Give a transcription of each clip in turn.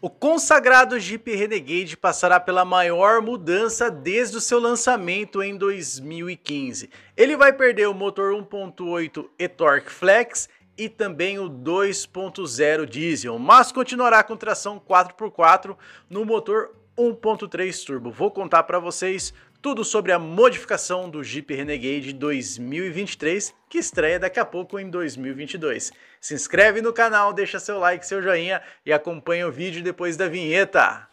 O consagrado Jeep Renegade passará pela maior mudança desde o seu lançamento em 2015. Ele vai perder o motor 1.8 e-Torque Flex e também o 2.0 diesel, mas continuará com tração 4x4 no motor 1.3 turbo. Vou contar para vocês tudo sobre a modificação do Jeep Renegade 2023, que estreia daqui a pouco em 2022. Se inscreve no canal, deixa seu like, seu joinha e acompanha o vídeo depois da vinheta.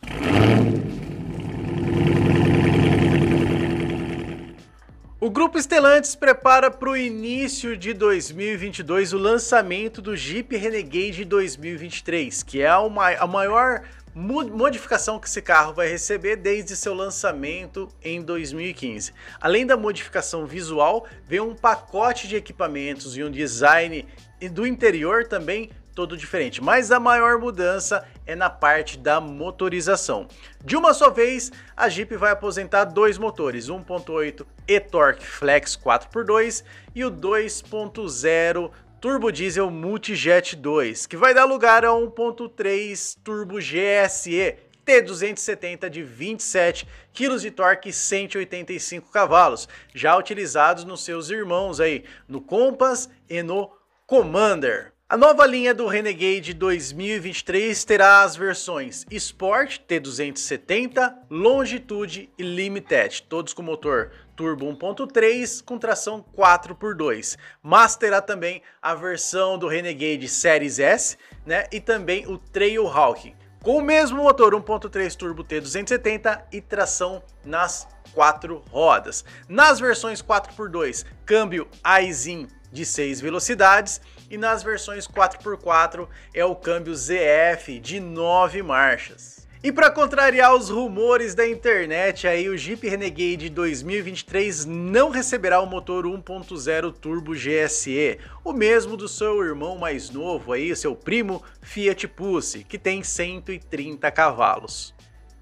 O grupo Stellantis prepara para o início de 2022 o lançamento do Jeep Renegade 2023, que é a maior modificação que esse carro vai receber desde seu lançamento em 2015. Além da modificação visual, vem um pacote de equipamentos e um design do interior também todo diferente, mas a maior mudança é na parte da motorização. De uma só vez, a Jeep vai aposentar dois motores, 1.8 e-Torque Flex 4x2 e o 2.0 turbo diesel multijet 2, que vai dar lugar a 1.3 turbo GSE T270 de 27 kg de torque e 185 cavalos, já utilizados nos seus irmãos aí, no Compass e no Commander. A nova linha do Renegade 2023 terá as versões Sport T270, Longitude e Limited, todos com motor turbo 1.3 com tração 4x2, mas terá também a versão do Renegade Series S, né, e também o Trailhawk, com o mesmo motor 1.3 turbo T270 e tração nas quatro rodas. Nas versões 4x2, câmbio Aisin de 6 velocidades e nas versões 4x4 é o câmbio ZF de 9 marchas. E para contrariar os rumores da internet, aí o Jeep Renegade 2023 não receberá o motor 1.0 turbo GSE, o mesmo do seu irmão mais novo aí, seu primo Fiat Pulse, que tem 130 cavalos.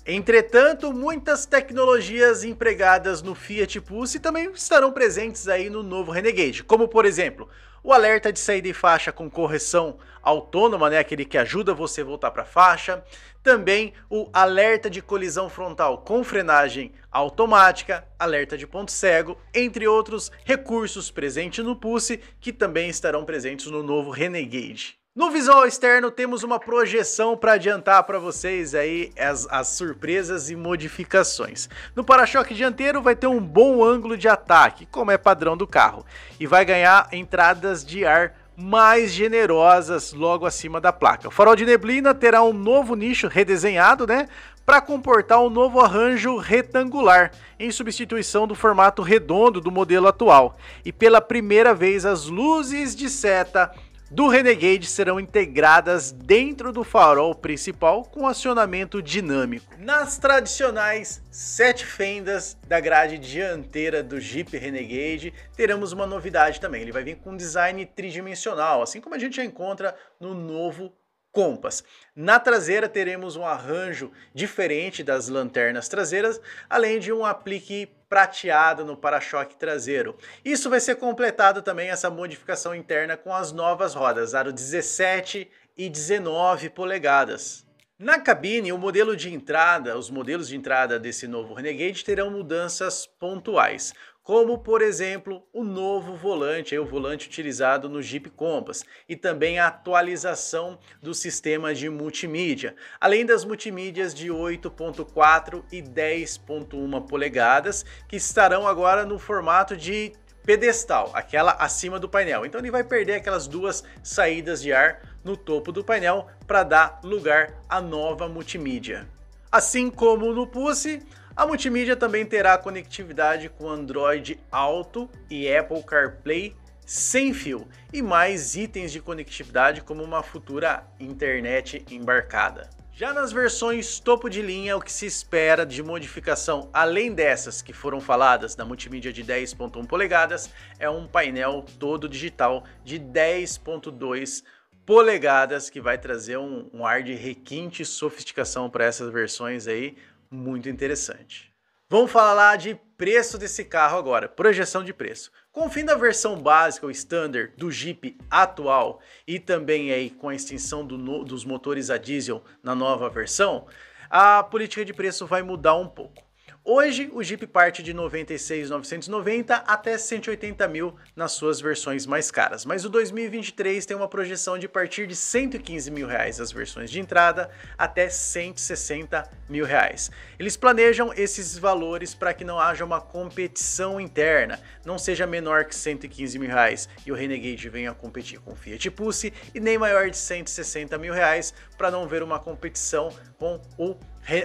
Entretanto, muitas tecnologias empregadas no Fiat Pulse também estarão presentes aí no novo Renegade, como por exemplo, o alerta de saída em faixa com correção autônoma, né, aquele que ajuda você a voltar para a faixa. Também o alerta de colisão frontal com frenagem automática, alerta de ponto cego, entre outros recursos presentes no Pulse que também estarão presentes no novo Renegade. No visual externo temos uma projeção para adiantar para vocês aí as, as, surpresas e modificações. No para-choque dianteiro vai ter um bom ângulo de ataque, como é padrão do carro, e vai ganhar entradas de ar mais generosas logo acima da placa. O farol de neblina terá um novo nicho redesenhado, né, para comportar um novo arranjo retangular, em substituição do formato redondo do modelo atual. E pela primeira vez as luzes de seta do Renegade serão integradas dentro do farol principal com acionamento dinâmico. Nas tradicionais sete fendas da grade dianteira do Jeep Renegade, teremos uma novidade também. Ele vai vir com um design tridimensional, assim como a gente já encontra no novo Compass. Na traseira teremos um arranjo diferente das lanternas traseiras, além de um aplique prateado no para-choque traseiro. Isso vai ser completado também essa modificação interna com as novas rodas aro 17 e 19 polegadas. Na cabine, o modelo de entrada, os modelos de entrada desse novo Renegade terão mudanças pontuais como por exemplo o novo volante, o volante utilizado no Jeep Compass, e também a atualização do sistema de multimídia, além das multimídias de 8.4 e 10.1 polegadas, que estarão agora no formato de pedestal, aquela acima do painel. Então ele vai perder aquelas duas saídas de ar no topo do painel para dar lugar à nova multimídia. Assim como no Pulse, a multimídia também terá conectividade com Android Auto e Apple CarPlay sem fio e mais itens de conectividade como uma futura internet embarcada. Já nas versões topo de linha, o que se espera de modificação, além dessas que foram faladas na multimídia de 10.1 polegadas, é um painel todo digital de 10.2 polegadas que vai trazer um, um ar de requinte e sofisticação para essas versões aí, muito interessante. Vamos falar lá de preço desse carro agora, projeção de preço. Com o fim da versão básica, o standard do Jeep atual e também aí com a extinção do no, dos motores a diesel na nova versão, a política de preço vai mudar um pouco. Hoje o Jeep parte de 96,990 até 180 mil nas suas versões mais caras, mas o 2023 tem uma projeção de partir de 115 mil reais as versões de entrada até 160 mil reais. Eles planejam esses valores para que não haja uma competição interna, não seja menor que 115 mil reais e o Renegade venha competir com o Fiat Pulse e nem maior de 160 mil reais para não ver uma competição com o,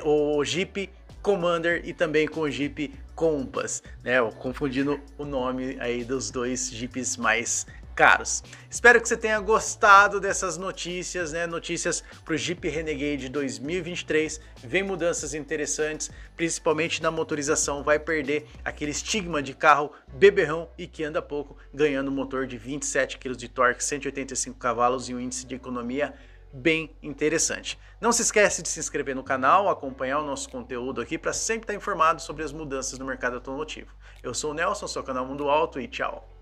o Jeep Commander e também com o Jeep Compass, né? Confundindo o nome aí dos dois Jeeps mais caros. Espero que você tenha gostado dessas notícias, né? Notícias para o Jeep Renegade 2023. Vem mudanças interessantes, principalmente na motorização. Vai perder aquele estigma de carro beberrão e que anda pouco, ganhando um motor de 27 kg de torque, 185 cavalos e um índice de economia bem interessante. Não se esquece de se inscrever no canal, acompanhar o nosso conteúdo aqui para sempre estar informado sobre as mudanças no mercado automotivo. Eu sou o Nelson, seu canal Mundo Alto e tchau!